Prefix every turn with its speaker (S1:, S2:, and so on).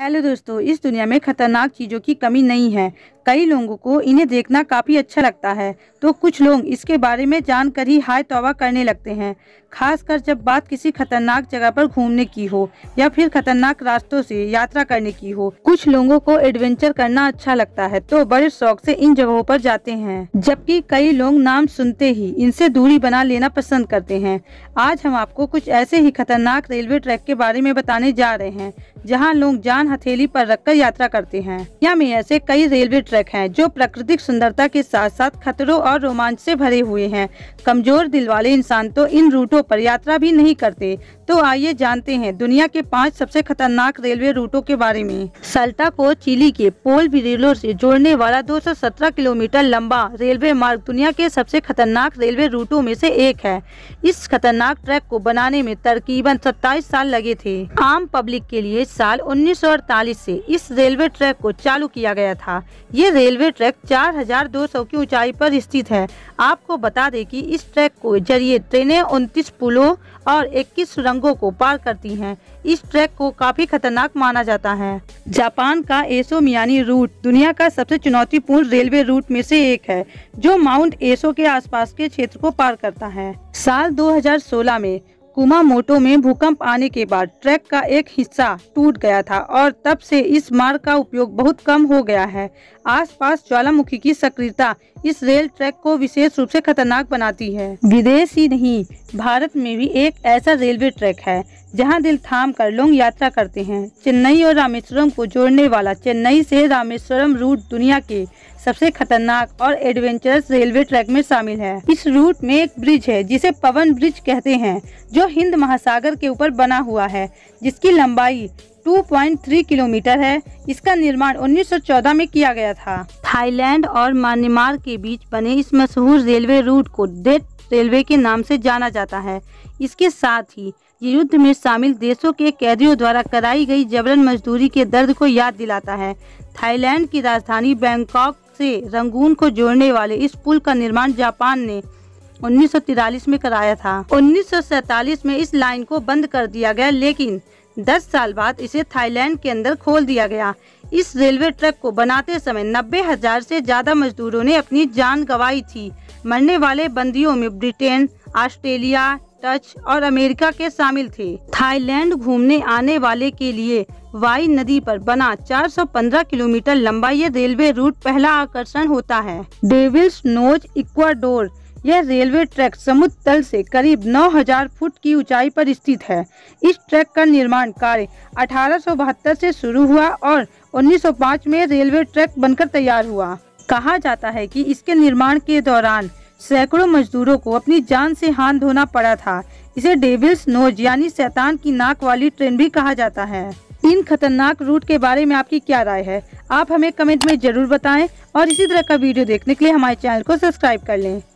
S1: Hello दोस्तों इस दुनिया में खतरनाक चीज़ों की कमी नहीं है कई लोगों को इन्हें देखना काफ़ी अच्छा लगता है तो कुछ लोग इसके बारे में जानकर ही हाय तोबा करने लगते हैं खासकर जब बात किसी खतरनाक जगह पर घूमने की हो या फिर खतरनाक रास्तों से यात्रा करने की हो कुछ लोगों को एडवेंचर करना अच्छा लगता है तो बड़े शौक से इन जगहों पर जाते हैं जबकि कई लोग नाम सुनते ही इनसे दूरी बना लेना पसंद करते हैं आज हम आपको कुछ ऐसे ही खतरनाक रेलवे ट्रैक के बारे में बताने जा रहे हैं जहाँ लोग जान हथेली पर रखकर यात्रा करते हैं या में ऐसे कई रेलवे ट्रैक पर्यटक हैं जो प्राकृतिक सुंदरता के साथ साथ खतरों और रोमांच से भरे हुए हैं कमजोर दिल वाले इंसान तो इन रूटों पर यात्रा भी नहीं करते तो आइए जानते हैं दुनिया के पाँच सबसे खतरनाक रेलवे रूटों के बारे में सल्टा को चिली के पोल बिरेलो से जोड़ने वाला 217 किलोमीटर लंबा रेलवे मार्ग दुनिया के सबसे खतरनाक रेलवे रूटों में से एक है इस खतरनाक ट्रैक को बनाने में तकरीबन 27 साल लगे थे आम पब्लिक के लिए साल उन्नीस से इस रेलवे ट्रैक को चालू किया गया था ये रेलवे ट्रैक चार की ऊंचाई पर स्थित है आपको बता दें की इस ट्रैक को जरिए ट्रेने उनतीस पुलों और इक्कीस सुरंग सुरंगों को पार करती हैं। इस ट्रैक को काफी खतरनाक माना जाता है जापान का एसो मियानी रूट दुनिया का सबसे चुनौतीपूर्ण रेलवे रूट में से एक है जो माउंट एसो के आसपास के क्षेत्र को पार करता है साल 2016 में कुमामोटो में भूकंप आने के बाद ट्रैक का एक हिस्सा टूट गया था और तब से इस मार्ग का उपयोग बहुत कम हो गया है आसपास ज्वालामुखी की सक्रियता इस रेल ट्रैक को विशेष रूप से खतरनाक बनाती है विदेश ही नहीं भारत में भी एक ऐसा रेलवे ट्रैक है जहां दिल थाम कर लोग यात्रा करते हैं चेन्नई और रामेश्वरम को जोड़ने वाला चेन्नई से रामेश्वरम रूट दुनिया के सबसे खतरनाक और एडवेंचरस रेलवे ट्रैक में शामिल है इस रूट में एक ब्रिज है जिसे पवन ब्रिज कहते हैं जो हिंद महासागर के ऊपर बना हुआ है जिसकी लंबाई 2.3 किलोमीटर है इसका निर्माण 1914 में किया गया था थाईलैंड और म्यांमार के बीच बने इस मशहूर रेलवे रूट को डेट रेलवे के नाम से जाना जाता है इसके साथ ही युद्ध में शामिल देशों के कैदियों द्वारा कराई गई जबरन मजदूरी के दर्द को याद दिलाता है थाईलैंड की राजधानी बैंकॉक से रंगून को जोड़ने वाले इस पुल का निर्माण जापान ने उन्नीस में कराया था उन्नीस में इस लाइन को बंद कर दिया गया लेकिन 10 साल बाद इसे थाईलैंड के अंदर खोल दिया गया इस रेलवे ट्रैक को बनाते समय नब्बे हजार से ज्यादा मजदूरों ने अपनी जान गंवाई थी मरने वाले बंदियों में ब्रिटेन ऑस्ट्रेलिया डच और अमेरिका के शामिल थे थाईलैंड घूमने आने वाले के लिए वाई नदी पर बना 415 किलोमीटर लंबा ये रेलवे रूट पहला आकर्षण होता है डेविल्स नोज इक्वाडोर यह रेलवे ट्रैक समुद्र तल से करीब 9000 फुट की ऊंचाई पर स्थित है इस ट्रैक का निर्माण कार्य अठारह से शुरू हुआ और 1905 में रेलवे ट्रैक बनकर तैयार हुआ कहा जाता है कि इसके निर्माण के दौरान सैकड़ों मजदूरों को अपनी जान से हाथ धोना पड़ा था इसे डेविल्स नोज यानी शैतान की नाक वाली ट्रेन भी कहा जाता है इन खतरनाक रूट के बारे में आपकी क्या राय है आप हमें कमेंट में जरूर बताएं और इसी तरह का वीडियो देखने के लिए हमारे चैनल को सब्सक्राइब कर लें